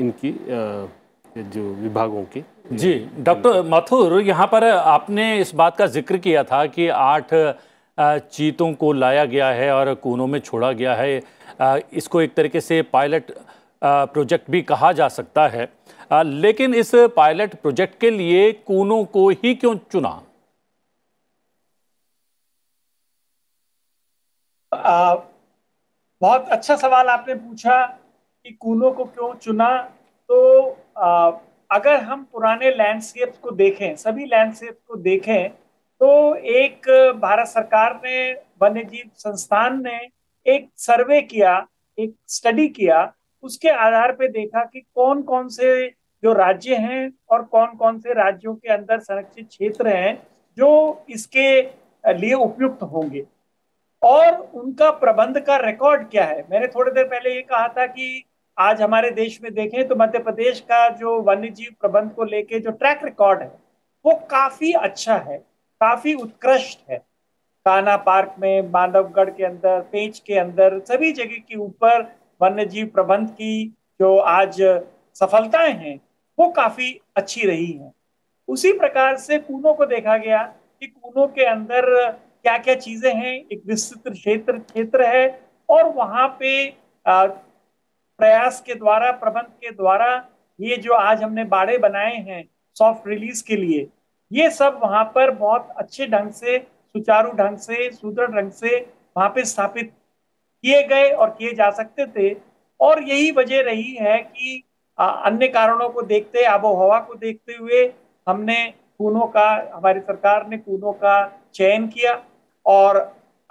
इनकी जो विभागों के जी डॉक्टर माथुर यहाँ पर आपने इस बात का जिक्र किया था कि आठ चीतों को लाया गया है और कोनों में छोड़ा गया है इसको एक तरीके से पायलट प्रोजेक्ट भी कहा जा सकता है लेकिन इस पायलट प्रोजेक्ट के लिए कोनों को ही क्यों चुना आ, बहुत अच्छा सवाल आपने पूछा कि कूनो को क्यों चुना तो आ, अगर हम पुराने लैंडस्केप को देखें सभी लैंडस्केप को देखें तो एक भारत सरकार ने वन्य जीव संस्थान ने एक सर्वे किया एक स्टडी किया उसके आधार पे देखा कि कौन कौन से जो राज्य हैं और कौन कौन से राज्यों के अंदर संरक्षित क्षेत्र हैं जो इसके लिए उपयुक्त होंगे और उनका प्रबंध का रिकॉर्ड क्या है मैंने थोड़ी देर पहले ये कहा था कि आज हमारे देश में देखें तो मध्य प्रदेश का जो वन्य जीव प्रबंध को लेके जो ट्रैक रिकॉर्ड है वो काफी अच्छा है काफी उत्कृष्ट है काना पार्क में मानवगढ़ के अंदर पेंच के अंदर सभी जगह के ऊपर वन्य जीव प्रबंध की जो आज सफलताएं हैं वो काफी अच्छी रही हैं उसी प्रकार से कूनों को देखा गया कि कूनों के अंदर क्या क्या चीजें हैं एक विस्तृत क्षेत्र क्षेत्र है और वहां पे प्रयास के द्वारा प्रबंध के द्वारा ये जो आज हमने बाड़े बनाए हैं सॉफ्ट रिलीज के लिए ये सब वहाँ पर बहुत अच्छे ढंग से सुचारू ढंग से सुदृढ़ ढंग से वहाँ पे स्थापित किए गए और किए जा सकते थे और यही वजह रही है कि अन्य कारणों को देखते आबो हवा को देखते हुए हमने कूनों का हमारी सरकार ने कूनों का चयन किया और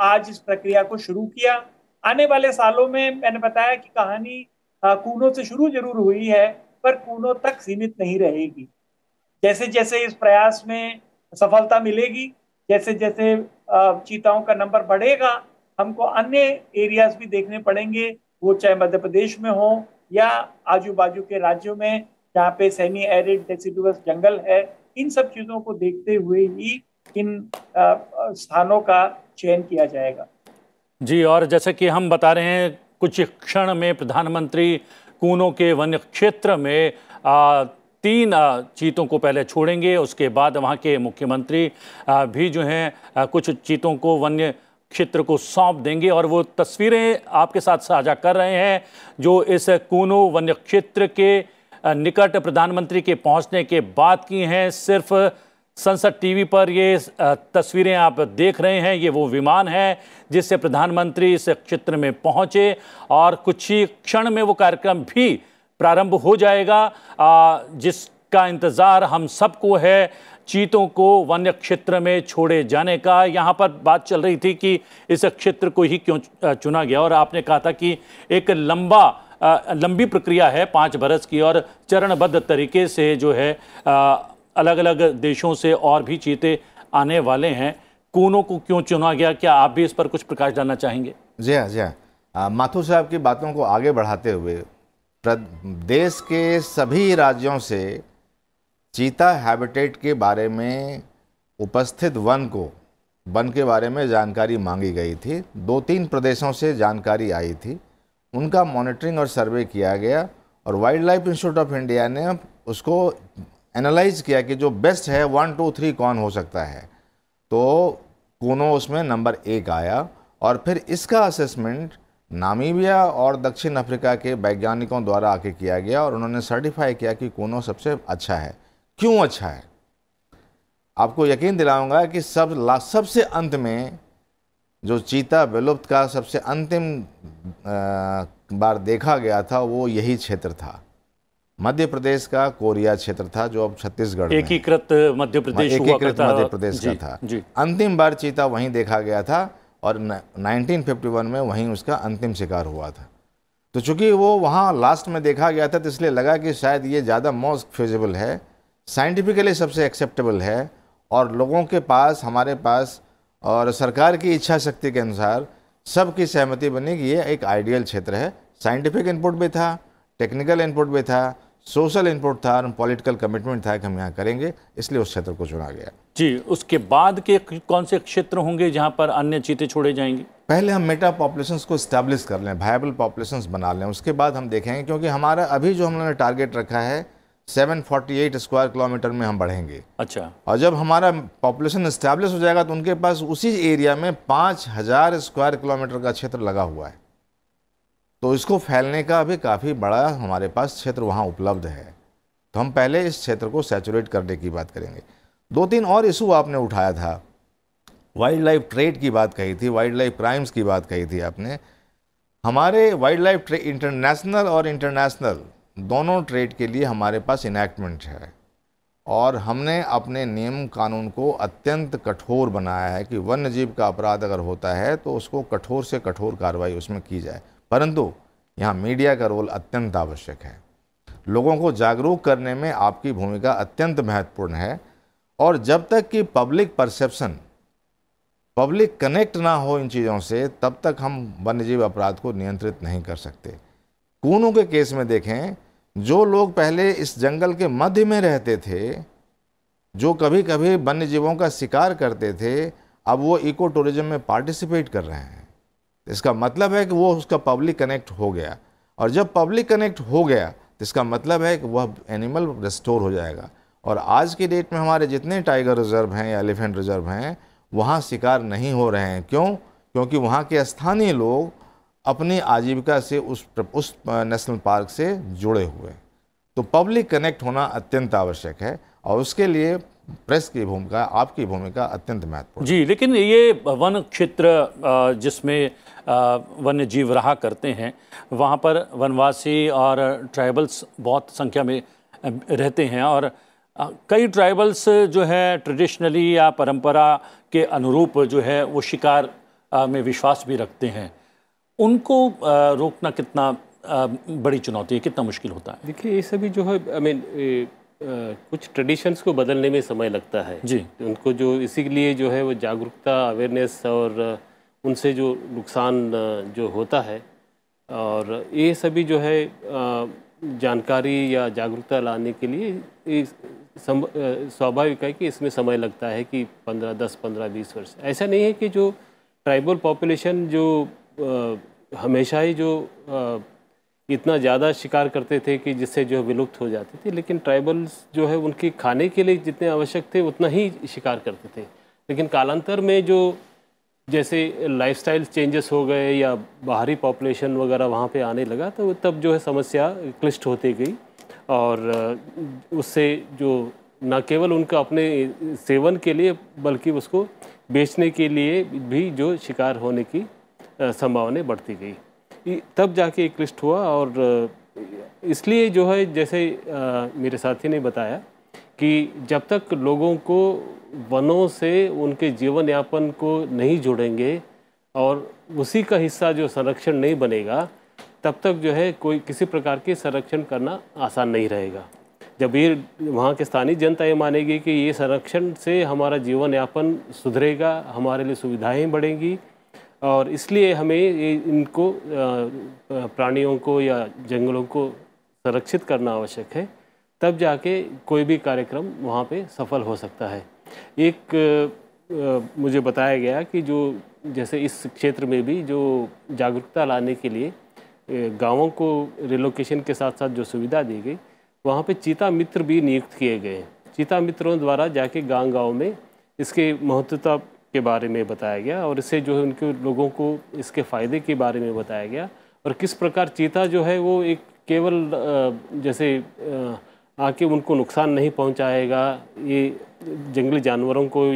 आज इस प्रक्रिया को शुरू किया आने वाले सालों में मैंने बताया कि कहानी हाँ, कूनों से शुरू जरूर हुई है पर कूनों तक सीमित नहीं रहेगी जैसे जैसे इस प्रयास में सफलता मिलेगी जैसे जैसे चीताओं का नंबर बढ़ेगा हमको अन्य एरियाज भी देखने पड़ेंगे वो चाहे मध्य प्रदेश में हो या आजू बाजू के राज्यों में जहाँ पे सेमी एरिड डेसिडुअस जंगल है इन सब चीज़ों को देखते हुए ही इन स्थानों का चयन किया जाएगा जी और जैसे कि हम बता रहे हैं कुछ क्षण में प्रधानमंत्री कूनों के वन्य क्षेत्र में आ, तीन चीतों को पहले छोड़ेंगे उसके बाद वहाँ के मुख्यमंत्री भी जो हैं कुछ चीतों को वन्य क्षेत्र को सौंप देंगे और वो तस्वीरें आपके साथ साझा कर रहे हैं जो इस कूनो वन्य क्षेत्र के निकट प्रधानमंत्री के पहुँचने के बाद की हैं सिर्फ संसद टीवी पर ये तस्वीरें आप देख रहे हैं ये वो विमान है जिससे प्रधानमंत्री इस क्षेत्र में पहुंचे और कुछ ही क्षण में वो कार्यक्रम भी प्रारंभ हो जाएगा जिसका इंतज़ार हम सबको है चीतों को वन्य क्षेत्र में छोड़े जाने का यहाँ पर बात चल रही थी कि इस क्षेत्र को ही क्यों चुना गया और आपने कहा था कि एक लंबा लंबी प्रक्रिया है पाँच बरस की और चरणबद्ध तरीके से जो है अलग अलग देशों से और भी चीते आने वाले हैं कूनों को क्यों चुना गया क्या आप भी इस पर कुछ प्रकाश डालना चाहेंगे जी हाँ जी हाँ माथुर साहब की बातों को आगे बढ़ाते हुए देश के सभी राज्यों से चीता हैबिटेट के बारे में उपस्थित वन को वन के बारे में जानकारी मांगी गई थी दो तीन प्रदेशों से जानकारी आई थी उनका मॉनिटरिंग और सर्वे किया गया और wildlife institute of India ने उसको एनालाइज किया कि जो बेस्ट है वन टू थ्री कौन हो सकता है तो कोनो उसमें नंबर एक आया और फिर इसका असेसमेंट नामीबिया और दक्षिण अफ्रीका के वैज्ञानिकों द्वारा आके किया गया और उन्होंने सर्टिफाई किया कि कोनो सबसे अच्छा है क्यों अच्छा है आपको यकीन दिलाऊंगा कि सब सबसे अंत में जो चीता विलुप्त का सबसे अंतिम बार देखा गया था वो यही क्षेत्र था मध्य प्रदेश का कोरिया क्षेत्र था जो अब छत्तीसगढ़ एकीकृत मध्य प्रदेश हाँ, एकीकृत मध्य प्रदेश का था अंतिम बार चीता वहीं देखा गया था और 1951 में वहीं उसका अंतिम शिकार हुआ था तो चूंकि वो वहाँ लास्ट में देखा गया था तो इसलिए लगा कि शायद ये ज़्यादा मोस्ट फ्यूजेबल है साइंटिफिकली सबसे एक्सेप्टेबल है और लोगों के पास हमारे पास और सरकार की इच्छा शक्ति के अनुसार सबकी सहमति बनी कि ये एक आइडियल क्षेत्र है साइंटिफिक इनपुट भी था टेक्निकल इनपुट भी था सोशल इनपुट था और पॉलिटिकल कमिटमेंट था कि हम यहाँ करेंगे इसलिए उस क्षेत्र को चुना गया जी उसके बाद के कौन से क्षेत्र होंगे जहाँ पर अन्य चीते छोड़े जाएंगे पहले हम मेटा पॉपुलेशन को स्टैब्लिश कर लें वायबल पॉपुलेशन बना लें उसके बाद हम देखेंगे क्योंकि हमारा अभी जो हमने टारगेट रखा है 748 स्क्वायर किलोमीटर में हम बढ़ेंगे अच्छा और जब हमारा पॉपुलेशन स्टैब्लिश हो जाएगा तो उनके पास उसी एरिया में 5000 स्क्वायर किलोमीटर का क्षेत्र लगा हुआ है तो इसको फैलने का अभी काफ़ी बड़ा हमारे पास क्षेत्र वहाँ उपलब्ध है तो हम पहले इस क्षेत्र को सेचुरेट करने की बात करेंगे दो तीन और इशू आपने उठाया था वाइल्ड लाइफ ट्रेड की बात कही थी वाइल्ड लाइफ क्राइम्स की बात कही थी आपने हमारे वाइल्ड लाइफ ट्रेड इंटरनेशनल और इंटरनेशनल दोनों ट्रेड के लिए हमारे पास इनैक्टमेंट है और हमने अपने नियम कानून को अत्यंत कठोर बनाया है कि वन्य जीव का अपराध अगर होता है तो उसको कठोर से कठोर कार्रवाई उसमें की जाए परंतु यहाँ मीडिया का रोल अत्यंत आवश्यक है लोगों को जागरूक करने में आपकी भूमिका अत्यंत महत्वपूर्ण है और जब तक कि पब्लिक परसेप्शन पब्लिक कनेक्ट ना हो इन चीज़ों से तब तक हम वन्यजीव अपराध को नियंत्रित नहीं कर सकते कूनों के केस में देखें जो लोग पहले इस जंगल के मध्य में रहते थे जो कभी कभी वन्य जीवों का शिकार करते थे अब वो इको टूरिज्म में पार्टिसिपेट कर रहे हैं इसका मतलब है कि वो उसका पब्लिक कनेक्ट हो गया और जब पब्लिक कनेक्ट हो गया तो इसका मतलब है कि वह एनिमल रिस्टोर हो जाएगा और आज के डेट में हमारे जितने टाइगर रिजर्व हैं या एलिफेंट रिजर्व हैं वहाँ शिकार नहीं हो रहे हैं क्यों क्योंकि वहाँ के स्थानीय लोग अपनी आजीविका से उस उस नेशनल पार्क से जुड़े हुए तो पब्लिक कनेक्ट होना अत्यंत आवश्यक है और उसके लिए प्रेस की भूमिका आपकी भूमिका अत्यंत महत्वपूर्ण जी लेकिन ये वन क्षेत्र जिसमें वन्य जीव रहा करते हैं वहाँ पर वनवासी और ट्राइबल्स बहुत संख्या में रहते हैं और कई ट्राइबल्स जो है ट्रेडिशनली या परंपरा के अनुरूप जो है वो शिकार में विश्वास भी रखते हैं उनको रोकना कितना बड़ी चुनौती है कितना मुश्किल होता है देखिए ये सभी जो है आई मीन कुछ ट्रेडिशंस को बदलने में समय लगता है जी उनको जो इसीलिए जो है वो जागरूकता अवेयरनेस और उनसे जो नुकसान जो होता है और ये सभी जो है जानकारी या जागरूकता लाने के लिए स्वाभाविक है कि इसमें समय लगता है कि पंद्रह दस पंद्रह बीस वर्ष ऐसा नहीं है कि जो ट्राइबल पॉपुलेशन जो हमेशा ही जो इतना ज़्यादा शिकार करते थे कि जिससे जो है विलुप्त हो जाती थी लेकिन ट्राइबल्स जो है उनके खाने के लिए जितने आवश्यक थे उतना ही शिकार करते थे लेकिन कालांतर में जो जैसे लाइफस्टाइल चेंजेस हो गए या बाहरी पॉपुलेशन वगैरह वहाँ पे आने लगा तो तब जो है समस्या क्लिष्ट होती गई और उससे जो न केवल उनका अपने सेवन के लिए बल्कि उसको बेचने के लिए भी जो शिकार होने की संभावनाएं बढ़ती गई तब जाके एक लिस्ट हुआ और इसलिए जो है जैसे मेरे साथी ने बताया कि जब तक लोगों को वनों से उनके जीवन यापन को नहीं जुड़ेंगे और उसी का हिस्सा जो संरक्षण नहीं बनेगा तब तक जो है कोई किसी प्रकार के संरक्षण करना आसान नहीं रहेगा जब ये वहाँ के स्थानीय जनता ये मानेगी कि ये संरक्षण से हमारा जीवन यापन सुधरेगा हमारे लिए सुविधाएं बढ़ेंगी और इसलिए हमें इनको प्राणियों को या जंगलों को संरक्षित करना आवश्यक है तब जाके कोई भी कार्यक्रम वहाँ पे सफल हो सकता है एक मुझे बताया गया कि जो जैसे इस क्षेत्र में भी जो जागरूकता लाने के लिए गांवों को रिलोकेशन के साथ साथ जो सुविधा दी गई वहाँ पे चीता मित्र भी नियुक्त किए गए चीता मित्रों द्वारा जाके गांव गाँव में इसके महत्वता के बारे में बताया गया और इसे जो है उनके लोगों को इसके फ़ायदे के बारे में बताया गया और किस प्रकार चीता जो है वो एक केवल जैसे आके उनको नुकसान नहीं पहुंचाएगा ये जंगली जानवरों को